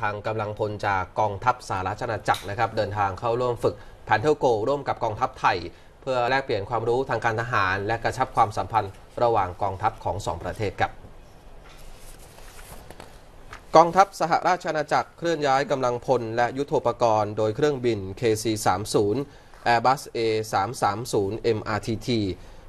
ทางกำลังพลจากกองทัพสหราชนาจักรนะครับเดินทางเข้าร่วมฝึกแผนเทลโกร่วมกับกองทัพไทย เพื่อแลกเปลี่ยนความรู้ทางการทหาร และกระชับความสัมพันธ์ระหว่างกองทัพของ 2 ประเทศครับ กองทัพสหราชอาณาจักร เคลื่อนย้ายกำลังพลและยุโทโธปกรณ์โดยเครื่องบิน KC-30 Airbus A330 MRTT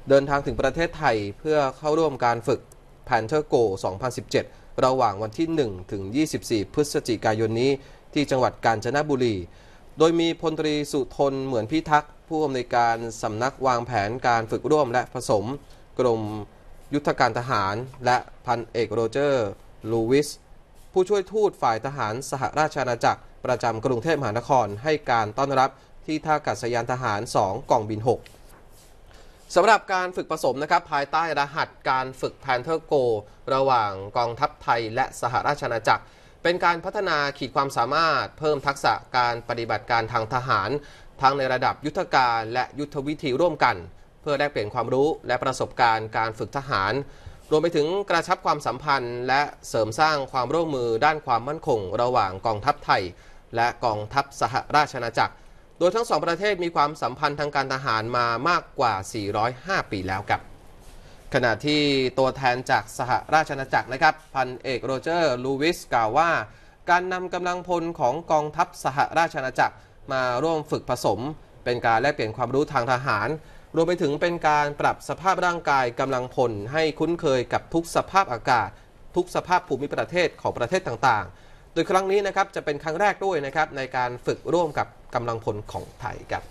เดินทางถึงประเทศไทยเพื่อเข้าร่วมการฝึก Panther Go 2017ระหว่างวันที่ 1 ถึง 24 พฤศจิกายนนี้ ที่จังหวัดกาญจนบุรี โดยมีพลตรีสุทนเหมือนพิทักษ์ ผู้อำนวยการสำนักวางแผนการฝึกร่วมและผสมกรมยุทธการทหาร และพันเอกโรเจอร์ลูวิส ผู้ช่วยทูตฝ่ายทหารสหราชอาณาจักรประจำกรุงเทพมหานครให้การต้อนรับที่ท่าอากาศยานทหาร 2กองบิน 6สำหรับการฝึกผสมนะครับภายใต้รหัสการฝึก Panther Go ระหว่างกองทัพไทยและสหราชอาณาจักร เป็นการพัฒนาขีดความสามารถเพิ่มทักษะการปฏิบัติการทางทหาร ทั้งในระดับยุทธการและยุทธวิธีร่วมกัน เพื่อแลกเปลี่ยนความรู้และประสบการณ์การฝึกทหาร รวมไปถึงกระชับความสัมพันธ์และเสริมสร้างความร่วมมือด้านความมั่นคง ระหว่างกองทัพไทย และกองทัพสหราชอาณาจักรดยทั้งสองประเทศมีความสัมพันธ์ทางการทหารมามากกว่า 405 ปีแล้วครับ ขณะที่ตัวแทนจากสหราชอาณาจักรนะครับพันเอกโรเจอร์ลูวิสกล่าวว่า การนำกำลังพลของกองทัพสหราชอาณาจักรมาร่วมฝึกผสมเป็นการแลกเปลี่ยนความรู้ทางทหาร รวมไปถึงเป็นการปรับสภาพร่างกายกำลังพลให้คุ้นเคยกับทุกสภาพอากาศ ทุกสภาพภูมิประเทศของประเทศต่างๆโดยครั้งนี้นะครับ จะเป็นครั้งแรกด้วยนะครับ ในการฝึกร่วมกับกำลังพลของไทยครับ